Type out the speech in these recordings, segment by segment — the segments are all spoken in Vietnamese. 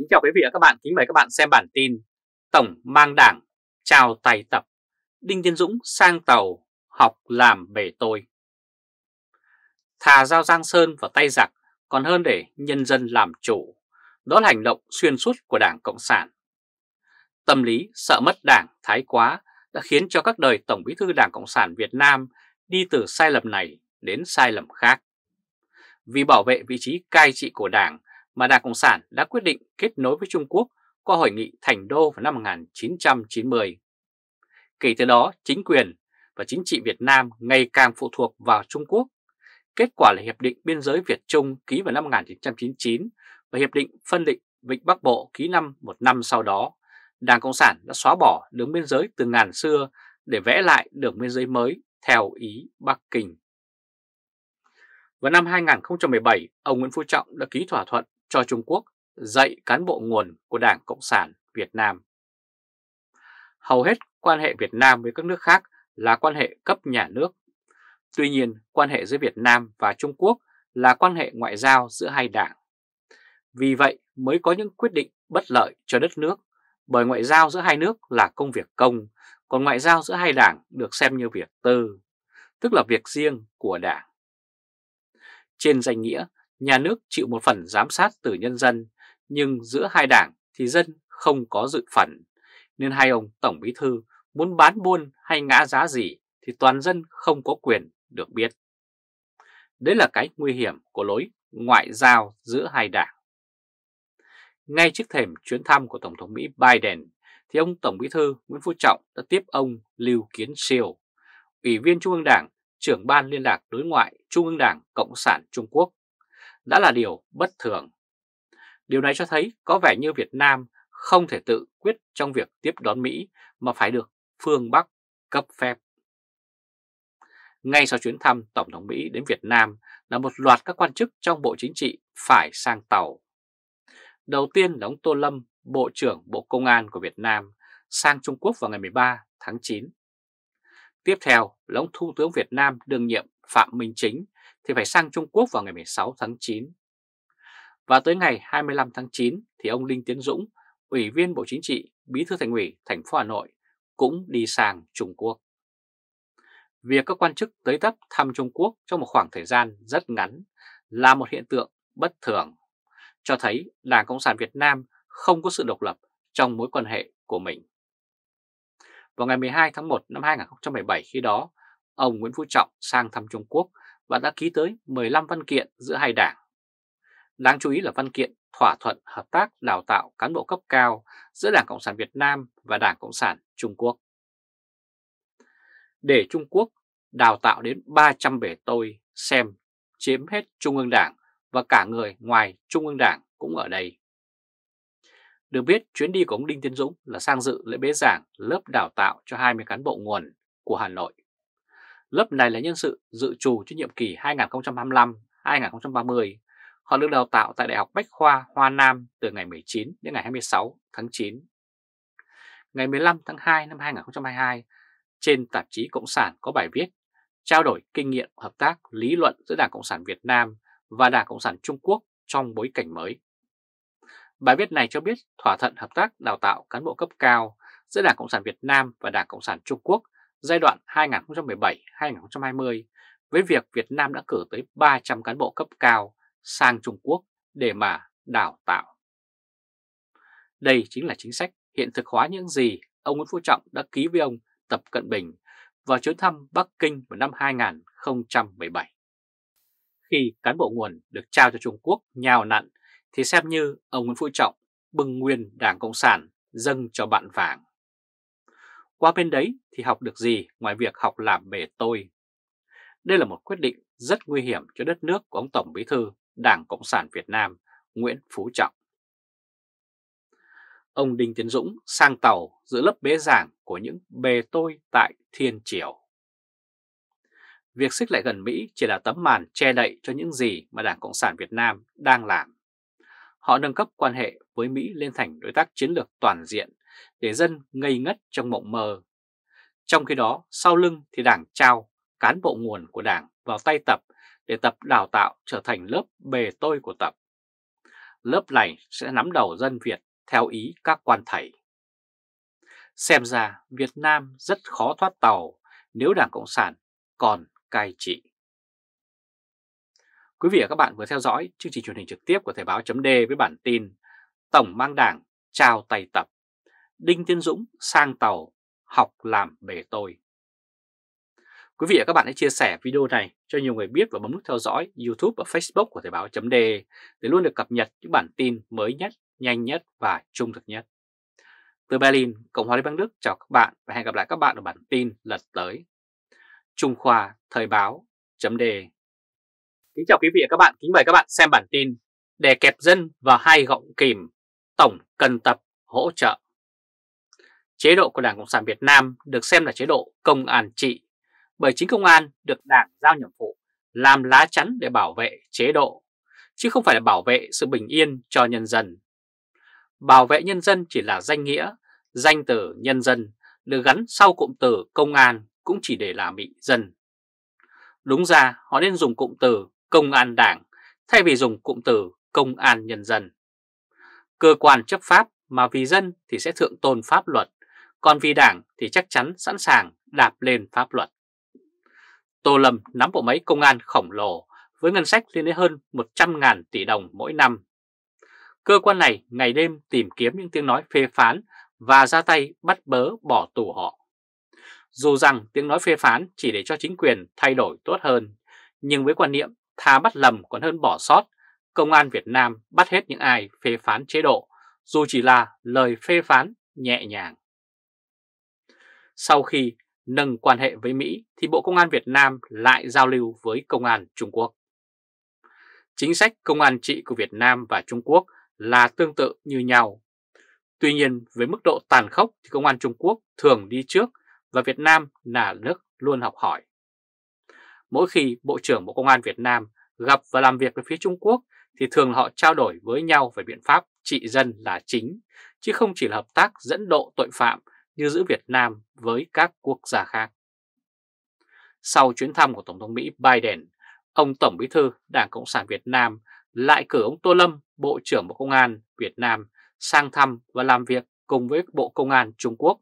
Kính chào quý vị và các bạn, kính mời các bạn xem bản tin Tổng mang đảng, chào tay tập, Đinh Tiến Dũng sang tàu, học làm bể tôi Thà giao Giang Sơn vào tay giặc còn hơn để nhân dân làm chủ Đó là hành động xuyên suốt của Đảng Cộng sản Tâm lý sợ mất đảng thái quá đã khiến cho các đời Tổng bí thư Đảng Cộng sản Việt Nam đi từ sai lầm này đến sai lầm khác. Vì bảo vệ vị trí cai trị của Đảng mà Đảng Cộng sản đã quyết định kết nối với Trung Quốc qua hội nghị Thành Đô vào năm 1990. Kể từ đó, chính quyền và chính trị Việt Nam ngày càng phụ thuộc vào Trung Quốc. Kết quả là Hiệp định Biên giới Việt-Trung ký vào năm 1999 và Hiệp định Phân định Vịnh Bắc Bộ ký năm một năm sau đó. Đảng Cộng sản đã xóa bỏ đường biên giới từ ngàn xưa để vẽ lại đường biên giới mới theo ý Bắc Kinh. Vào năm 2017, ông Nguyễn Phú Trọng đã ký thỏa thuận cho Trung Quốc dạy cán bộ nguồn của Đảng Cộng sản Việt Nam. Hầu hết quan hệ Việt Nam với các nước khác là quan hệ cấp nhà nước. Tuy nhiên, quan hệ giữa Việt Nam và Trung Quốc là quan hệ ngoại giao giữa hai đảng. Vì vậy mới có những quyết định bất lợi cho đất nước, bởi ngoại giao giữa hai nước là công việc công, còn ngoại giao giữa hai đảng được xem như việc tư, tức là việc riêng của đảng. Trên danh nghĩa, nhà nước chịu một phần giám sát từ nhân dân, nhưng giữa hai đảng thì dân không có dự phần, nên hai ông Tổng Bí Thư muốn bán buôn hay ngã giá gì thì toàn dân không có quyền được biết. Đấy là cái nguy hiểm của lối ngoại giao giữa hai đảng. Ngay trước thềm chuyến thăm của Tổng thống Mỹ Biden thì ông Tổng Bí Thư Nguyễn Phú Trọng đã tiếp ông Lưu Kiến Siêu, Ủy viên Trung ương Đảng, trưởng ban liên lạc đối ngoại Trung ương Đảng Cộng sản Trung Quốc đã là điều bất thường. Điều này cho thấy có vẻ như Việt Nam không thể tự quyết trong việc tiếp đón Mỹ mà phải được phương Bắc cấp phép. Ngay sau chuyến thăm Tổng thống Mỹ đến Việt Nam là một loạt các quan chức trong Bộ Chính trị phải sang tàu. Đầu tiên là ông Tô Lâm, Bộ trưởng Bộ Công an của Việt Nam, sang Trung Quốc vào ngày 13 tháng 9. Tiếp theo là ông Thủ tướng Việt Nam đương nhiệm Phạm Minh Chính thì phải sang Trung Quốc vào ngày 16 tháng 9. Và tới ngày 25 tháng 9 thì ông Đinh Tiến Dũng, Ủy viên Bộ Chính trị, Bí thư Thành ủy thành phố Hà Nội cũng đi sang Trung Quốc. Việc các quan chức tới tấp thăm Trung Quốc trong một khoảng thời gian rất ngắn là một hiện tượng bất thường, cho thấy Đảng Cộng sản Việt Nam không có sự độc lập trong mối quan hệ của mình. Vào ngày 12 tháng 1 năm 2017 khi đó, ông Nguyễn Phú Trọng sang thăm Trung Quốc và đã ký tới 15 văn kiện giữa hai đảng. Đáng chú ý là văn kiện thỏa thuận hợp tác đào tạo cán bộ cấp cao giữa Đảng Cộng sản Việt Nam và Đảng Cộng sản Trung Quốc. Để Trung Quốc đào tạo đến 300 bể tôi xem chiếm hết Trung ương Đảng và cả người ngoài Trung ương Đảng cũng ở đây. Được biết, chuyến đi của ông Đinh Tiến Dũng là sang dự lễ bế giảng lớp đào tạo cho 20 cán bộ nguồn của Hà Nội. Lớp này là nhân sự dự trù cho nhiệm kỳ 2025-2030. Họ được đào tạo tại Đại học Bách Khoa Hoa Nam từ ngày 19 đến ngày 26 tháng 9. Ngày 15 tháng 2 năm 2022, trên tạp chí Cộng sản có bài viết Trao đổi kinh nghiệm hợp tác lý luận giữa Đảng Cộng sản Việt Nam và Đảng Cộng sản Trung Quốc trong bối cảnh mới. Bài viết này cho biết thỏa thuận hợp tác đào tạo cán bộ cấp cao giữa Đảng Cộng sản Việt Nam và Đảng Cộng sản Trung Quốc giai đoạn 2017-2020 với việc Việt Nam đã cử tới 300 cán bộ cấp cao sang Trung Quốc để mà đào tạo. Đây chính là chính sách hiện thực hóa những gì ông Nguyễn Phú Trọng đã ký với ông Tập Cận Bình vào chuyến thăm Bắc Kinh vào năm 2017. Khi cán bộ nguồn được trao cho Trung Quốc nhào nặn thì xem như ông Nguyễn Phú Trọng bưng nguyên Đảng Cộng sản dâng cho bạn vàng. Qua bên đấy thì học được gì ngoài việc học làm bề tôi? Đây là một quyết định rất nguy hiểm cho đất nước của ông Tổng Bí Thư Đảng Cộng sản Việt Nam Nguyễn Phú Trọng. Ông Đinh Tiến Dũng sang tàu giữa lớp bế giảng của những bề tôi tại Thiên Triều. Việc xích lại gần Mỹ chỉ là tấm màn che đậy cho những gì mà Đảng Cộng sản Việt Nam đang làm. Họ nâng cấp quan hệ với Mỹ lên thành đối tác chiến lược toàn diện để dân ngây ngất trong mộng mơ. Trong khi đó, sau lưng thì đảng trao cán bộ nguồn của đảng vào tay Tập để Tập đào tạo trở thành lớp bề tôi của Tập. Lớp này sẽ nắm đầu dân Việt theo ý các quan thầy. Xem ra Việt Nam rất khó thoát tàu nếu Đảng Cộng sản còn cai trị. Quý vị và các bạn vừa theo dõi chương trình truyền hình trực tiếp của Thời báo .d với bản tin Tổng mang đảng trao tay tập Đinh Tiến Dũng sang tàu học làm bề tôi. Quý vị và các bạn hãy chia sẻ video này cho nhiều người biết và bấm nút theo dõi YouTube và Facebook của Thời báo .de để luôn được cập nhật những bản tin mới nhất, nhanh nhất và trung thực nhất. Từ Berlin, Cộng hòa Liên bang Đức chào các bạn và hẹn gặp lại các bạn ở bản tin lần tới. Trung Khoa Thời báo .de Kính chào quý vị và các bạn, kính mời các bạn xem bản tin đè kẹp dân và hai gọng kìm, Tổng cần tập hỗ trợ Chế độ của Đảng Cộng sản Việt Nam được xem là chế độ công an trị bởi chính công an được Đảng giao nhiệm vụ làm lá chắn để bảo vệ chế độ, chứ không phải là bảo vệ sự bình yên cho nhân dân. Bảo vệ nhân dân chỉ là danh nghĩa, danh từ nhân dân được gắn sau cụm từ công an cũng chỉ để làm bị dân. Đúng ra họ nên dùng cụm từ công an đảng thay vì dùng cụm từ công an nhân dân. Cơ quan chấp pháp mà vì dân thì sẽ thượng tôn pháp luật, còn vì đảng thì chắc chắn sẵn sàng đạp lên pháp luật. Tô Lâm nắm bộ máy công an khổng lồ với ngân sách lên đến hơn 100.000 tỷ đồng mỗi năm. Cơ quan này ngày đêm tìm kiếm những tiếng nói phê phán và ra tay bắt bớ bỏ tù họ. Dù rằng tiếng nói phê phán chỉ để cho chính quyền thay đổi tốt hơn, nhưng với quan niệm tha bắt lầm còn hơn bỏ sót, công an Việt Nam bắt hết những ai phê phán chế độ, dù chỉ là lời phê phán nhẹ nhàng. Sau khi nâng quan hệ với Mỹ thì Bộ Công an Việt Nam lại giao lưu với Công an Trung Quốc. Chính sách công an trị của Việt Nam và Trung Quốc là tương tự như nhau. Tuy nhiên với mức độ tàn khốc thì công an Trung Quốc thường đi trước và Việt Nam là nước luôn học hỏi. Mỗi khi Bộ trưởng Bộ Công an Việt Nam gặp và làm việc với phía Trung Quốc thì thường họ trao đổi với nhau về biện pháp trị dân là chính, chứ không chỉ là hợp tác dẫn độ tội phạm như giữa Việt Nam với các quốc gia khác. Sau chuyến thăm của Tổng thống Mỹ Biden, ông Tổng Bí thư Đảng Cộng sản Việt Nam lại cử ông Tô Lâm, Bộ trưởng Bộ Công an Việt Nam sang thăm và làm việc cùng với Bộ Công an Trung Quốc.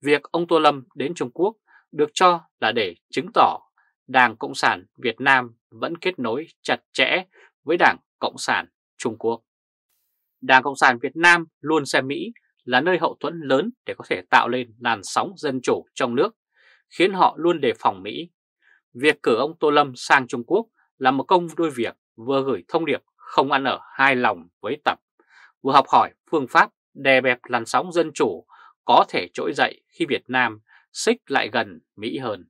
Việc ông Tô Lâm đến Trung Quốc được cho là để chứng tỏ Đảng Cộng sản Việt Nam vẫn kết nối chặt chẽ với Đảng Cộng sản Trung Quốc. Đảng Cộng sản Việt Nam luôn xem Mỹ là nơi hậu thuẫn lớn để có thể tạo lên làn sóng dân chủ trong nước, khiến họ luôn đề phòng Mỹ. Việc cử ông Tô Lâm sang Trung Quốc là một công đôi việc vừa gửi thông điệp không ăn ở hai lòng với Tập, vừa học hỏi phương pháp đè bẹp làn sóng dân chủ có thể trỗi dậy khi Việt Nam xích lại gần Mỹ hơn.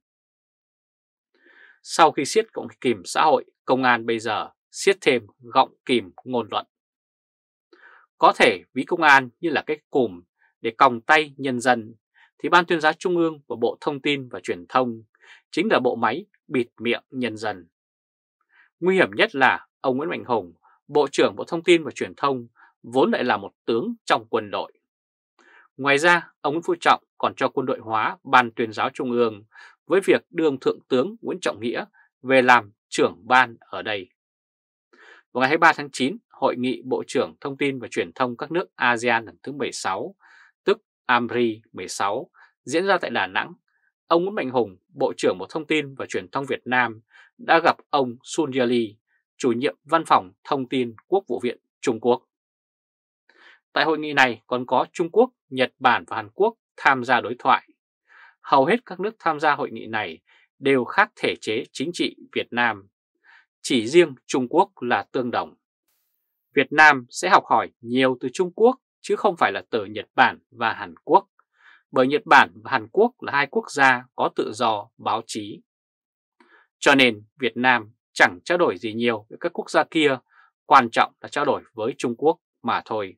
Sau khi siết gọng kìm xã hội, công an bây giờ siết thêm gọng kìm ngôn luận. Có thể ví công an như là cái cùm để còng tay nhân dân, thì Ban tuyên giáo Trung ương và Bộ Thông tin và Truyền thông chính là bộ máy bịt miệng nhân dân. Nguy hiểm nhất là ông Nguyễn Mạnh Hùng, Bộ trưởng Bộ Thông tin và Truyền thông, vốn lại là một tướng trong quân đội. Ngoài ra, ông Nguyễn Phú Trọng còn cho quân đội hóa Ban tuyên giáo Trung ương với việc đưa ông Thượng tướng Nguyễn Trọng Nghĩa về làm trưởng ban ở đây. Vào ngày 23 tháng 9, Hội nghị Bộ trưởng Thông tin và Truyền thông các nước ASEAN lần thứ 16, tức AMRI 16, diễn ra tại Đà Nẵng. Ông Nguyễn Mạnh Hùng, Bộ trưởng Bộ Thông tin và Truyền thông Việt Nam, đã gặp ông Sun Yali, chủ nhiệm Văn phòng Thông tin Quốc vụ viện Trung Quốc. Tại hội nghị này còn có Trung Quốc, Nhật Bản và Hàn Quốc tham gia đối thoại. Hầu hết các nước tham gia hội nghị này đều khác thể chế chính trị Việt Nam chỉ riêng Trung Quốc là tương đồng. Việt Nam sẽ học hỏi nhiều từ Trung Quốc chứ không phải là từ Nhật Bản và Hàn Quốc, bởi Nhật Bản và Hàn Quốc là hai quốc gia có tự do báo chí. Cho nên Việt Nam chẳng trao đổi gì nhiều với các quốc gia kia, quan trọng là trao đổi với Trung Quốc mà thôi.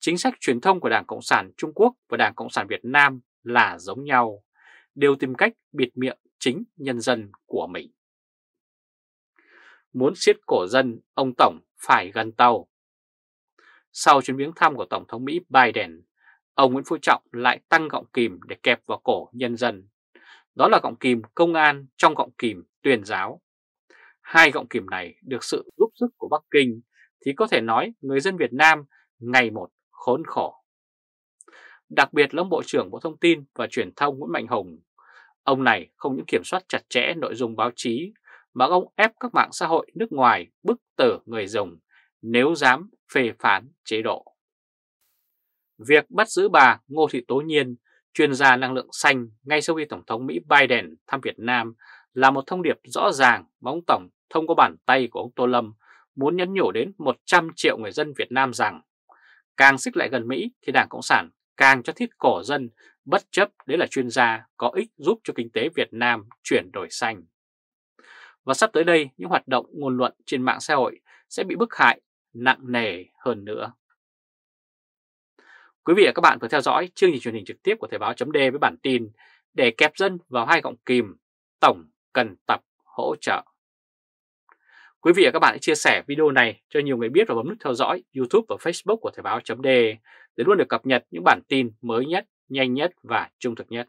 Chính sách truyền thông của Đảng Cộng sản Trung Quốc và Đảng Cộng sản Việt Nam là giống nhau, đều tìm cách biệt miệng chính nhân dân của mình muốn siết cổ dân, ông Tổng phải gần tàu. Sau chuyến viếng thăm của Tổng thống Mỹ Biden, ông Nguyễn Phú Trọng lại tăng gọng kìm để kẹp vào cổ nhân dân. Đó là gọng kìm công an trong gọng kìm tuyên giáo. Hai gọng kìm này được sự giúp sức của Bắc Kinh thì có thể nói người dân Việt Nam ngày một khốn khổ. Đặc biệt là ông Bộ trưởng Bộ Thông tin và Truyền thông Nguyễn Mạnh Hùng. Ông này không những kiểm soát chặt chẽ nội dung báo chí mà ông ép các mạng xã hội nước ngoài bức tử người dùng nếu dám phê phán chế độ. Việc bắt giữ bà Ngô Thị Tố Nhiên, chuyên gia năng lượng xanh ngay sau khi Tổng thống Mỹ Biden thăm Việt Nam là một thông điệp rõ ràng mà ông Tổng thông qua bàn tay của ông Tô Lâm muốn nhấn nhủ đến 100 triệu người dân Việt Nam rằng càng xích lại gần Mỹ thì Đảng Cộng sản càng cho thiết cổ dân bất chấp đấy là chuyên gia có ích giúp cho kinh tế Việt Nam chuyển đổi xanh. Và sắp tới đây, những hoạt động ngôn luận trên mạng xã hội sẽ bị bức hại nặng nề hơn nữa. Quý vị và các bạn vừa theo dõi chương trình truyền hình trực tiếp của Thời báo .d với bản tin để kẹp dân vào hai gọng kìm, tổng cần tập hỗ trợ. Quý vị và các bạn hãy chia sẻ video này cho nhiều người biết và bấm nút theo dõi YouTube và Facebook của Thời báo .d để luôn được cập nhật những bản tin mới nhất, nhanh nhất và trung thực nhất.